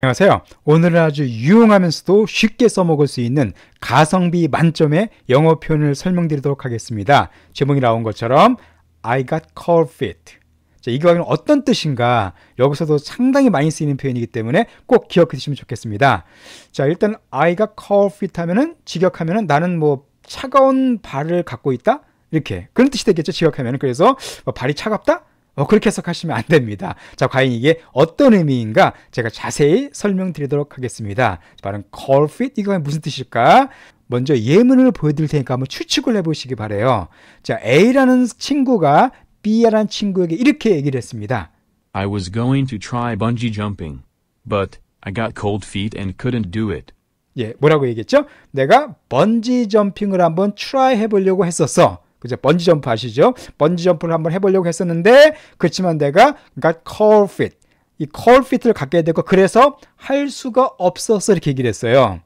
안녕하세요. 오늘은 아주 유용하면서도 쉽게 써먹을 수 있는 가성비 만점의 영어 표현을 설명드리도록 하겠습니다. 제목이 나온 것처럼 I got core fit. 자, 이게 과연 어떤 뜻인가? 여기서도 상당히 많이 쓰이는 표현이기 때문에 꼭 기억해 주시면 좋겠습니다. 자, 일단 I got core fit 하면은 직역하면은 나는 뭐 차가운 발을 갖고 있다? 이렇게 그런 뜻이 되겠죠. 직역하면 은 그래서 뭐 발이 차갑다? 어, 그렇게 해석하시면 안 됩니다. 자, 과연 이게 어떤 의미인가 제가 자세히 설명드리도록 하겠습니다. 바은 call fit 이거 무슨 뜻일까? 먼저 예문을 보여드릴 테니까 한번 추측을 해보시기 바래요. 자, A라는 친구가 B라는 친구에게 이렇게 얘기를 했습니다. I was going to try bungee jumping, but I got cold feet and couldn't do it. 예, 뭐라고 얘기했죠? 내가 번지 점핑을 한번 try 해보려고 했었어. 그죠? 번지 점프 아시죠? 번지 점프를 한번 해보려고 했었는데 그렇지만 내가 그러니까 call fit 이 call fit를 갖게 되고 그래서 할 수가 없어서 이렇게 얘기를 했어요.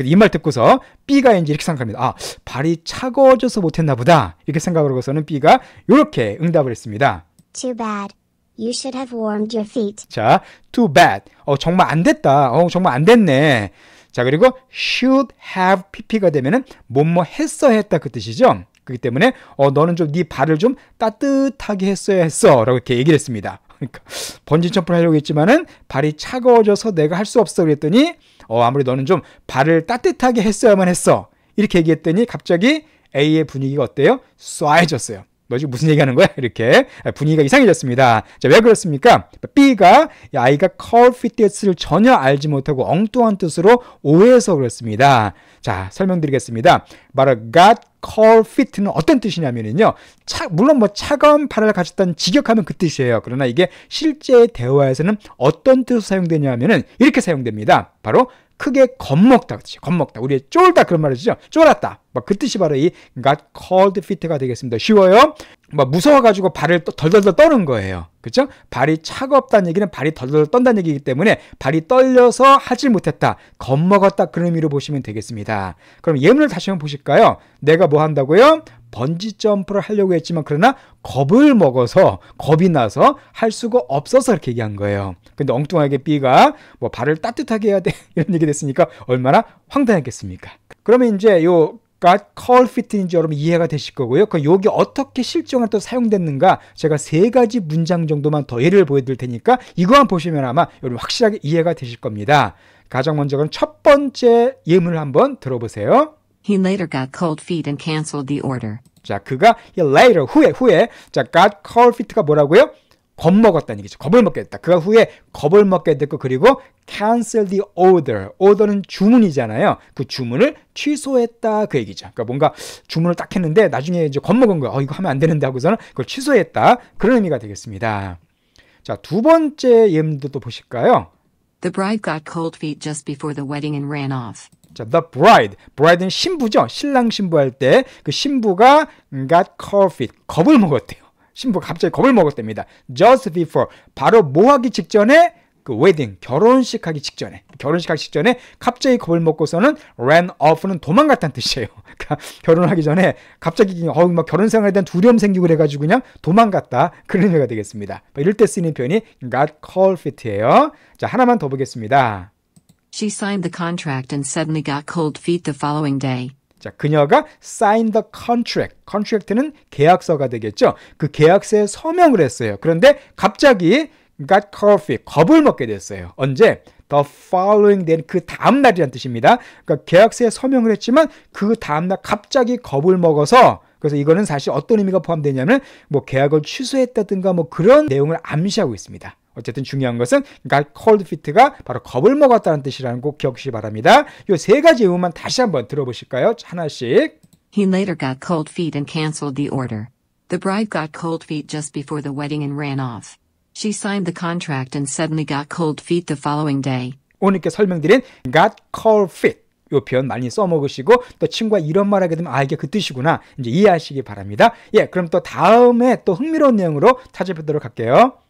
이 말 듣고서 B가 이제 이렇게 생각합니다. 아 발이 차가워져서 못했나 보다 이렇게 생각을 하고서는 B가 이렇게 응답을 했습니다. Too bad. You should have warmed your feet. 자, too bad. 어 정말 안 됐다. 어 정말 안 됐네. 자 그리고 should have pp가 되면은 뭐뭐 했어 했다 그 뜻이죠. 그렇기 때문에 어 너는 좀 네 발을 좀 따뜻하게 했어야 했어라고 이렇게 얘기를 했습니다. 그러니까 번지 점프를 하려고 했지만은 발이 차가워져서 내가 할 수 없어 그랬더니 어 아무리 너는 좀 발을 따뜻하게 했어야만 했어 이렇게 얘기했더니 갑자기 A의 분위기가 어때요? 쏴해졌어요. 너 지금 무슨 얘기하는 거야? 이렇게 아, 분위기가 이상해졌습니다. 자, 왜 그렇습니까? B가 아이가 커피 뜻를 전혀 알지 못하고 엉뚱한 뜻으로 오해해서 그렇습니다. 자, 설명드리겠습니다. 바로 got c a l l f i t 는 어떤 뜻이냐면요. 차, 물론 뭐 차가운 발을 가졌다는 직역하면 그 뜻이에요. 그러나 이게 실제 대화에서는 어떤 뜻으로 사용되냐면은 이렇게 사용됩니다. 바로 크게 겁먹다 그뜻 겁먹다 우리의 쫄다 그런 말이 쓰죠 쫄았다 뭐그 뜻이 바로 이 got cold feet가 되겠습니다 쉬워요 뭐 무서워가지고 발을 덜덜덜 떠는 거예요 그죠 발이 차갑다는 얘기는 발이 덜덜 덜 떤다는 얘기이기 때문에 발이 떨려서 하지 못했다 겁먹었다 그런 의미로 보시면 되겠습니다 그럼 예문을 다시 한번 보실까요 내가 뭐 한다고요 번지 점프를 하려고 했지만 그러나 겁을 먹어서 겁이 나서 할 수가 없어서 이렇게 얘기한 거예요. 근데 엉뚱하게 B가 뭐 발을 따뜻하게 해야 돼 이런 얘기 됐으니까 얼마나 황당했겠습니까? 그러면 이제 요 got call fit인지 여러분 이해가 되실 거고요. 그 여기 어떻게 실종에또 사용됐는가 제가 세 가지 문장 정도만 더 예를 보여드릴 테니까 이거만 보시면 아마 여러분 확실하게 이해가 되실 겁니다. 가장 먼저 그럼 첫 번째 예문을 한번 들어보세요. He later got cold feet and canceled the order. 자, 그가 예, later 후에 후에 자, got cold feet가 뭐라고요? 겁먹었다는 얘기죠. 겁을 먹게 됐다. 그가 후에 겁을 먹게 됐고 그리고 cancel the order. order는 주문이잖아요. 그 주문을 취소했다 그 얘기죠. 그러니까 뭔가 주문을 딱 했는데 나중에 이제 겁먹은 거야. 어 이거 하면 안 되는데 하고서는 그걸 취소했다. 그런 의미가 되겠습니다. 자, 두 번째 예문도 또 보실까요? The bride got cold feet just before the wedding and ran off. 자, the bride. bride는 신부죠. 신랑 신부 할 때 그 신부가 got coffee. 겁을 먹었대요. 신부가 갑자기 겁을 먹었답니다. just before. 바로 뭐 하기 직전에 그 웨딩, 결혼식 하기 직전에, 결혼식 하기 직전에 갑자기 겁을 먹고서는 ran off는 도망갔다는 뜻이에요. 그러니까 결혼하기 전에 갑자기 어, 막 결혼 생활에 대한 두려움 생기고 그래가지고 그냥 도망갔다. 그런 의미가 되겠습니다. 이럴 때 쓰는 표현이 got cold feet예요. 자, 하나만 더 보겠습니다. She signed the contract and suddenly got cold feet the following day. 자, 그녀가 sign the contract. contract는 계약서가 되겠죠. 그 계약서에 서명을 했어요. 그런데 갑자기 got coffee, 겁을 먹게 됐어요. 언제? the following day, 그 다음 날이란 뜻입니다. 그러니까 계약서에 서명을 했지만 그 다음 날 갑자기 겁을 먹어서 그래서 이거는 사실 어떤 의미가 포함되냐면 뭐 계약을 취소했다든가 뭐 그런 내용을 암시하고 있습니다. 어쨌든 중요한 것은 got cold feet가 바로 겁을 먹었다는 뜻이라는 거 기억하시기 바랍니다. 이 세 가지 의문만 다시 한번 들어보실까요? 하나씩. He later got cold feet and canceled the order. The bride got cold feet just before the wedding and ran off. She signed the contract and suddenly got cold feet the following day. 오늘께 설명드린 got cold feet. 요 표현 많이 써먹으시고 또 친구가 이런 말 하게 되면 아 이게 그 뜻이구나 이제 이해하시기 바랍니다. 예, 그럼 또 다음에 또 흥미로운 내용으로 찾아뵙도록 할게요.